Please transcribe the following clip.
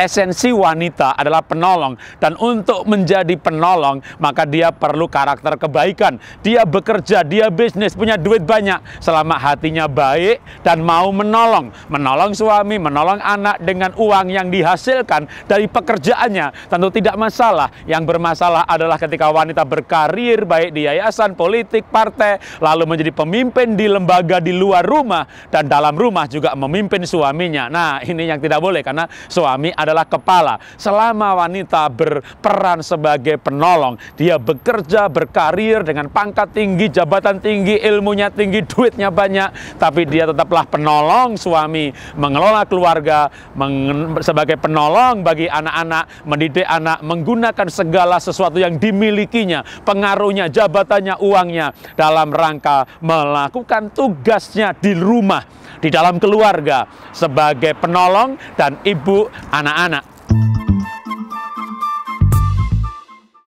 esensi wanita adalah penolong dan untuk menjadi penolong maka dia perlu karakter kebaikan. Dia bekerja, dia bisnis, punya duit banyak selama hatinya baik dan mau menolong, menolong suami, menolong anak dengan uang yang dihasilkan dari pekerjaannya. Tentu tidak masalah. Yang bermasalah adalah ketika wanita berkarir baik di yayasan, politik, partai, lalu menjadi pemimpin di lembaga di luar rumah dan dalam rumah juga memimpin suaminya. Nah, ini yang tidak boleh karena suami adalah adalah kepala. Selama wanita berperan sebagai penolong, dia bekerja, berkarir dengan pangkat tinggi, jabatan tinggi, ilmunya tinggi, duitnya banyak, tapi dia tetaplah penolong suami, mengelola keluarga, meng sebagai penolong bagi anak-anak, mendidik anak, menggunakan segala sesuatu yang dimilikinya, pengaruhnya, jabatannya, uangnya dalam rangka melakukan tugasnya di rumah di dalam keluarga sebagai penolong dan ibu anak-anak.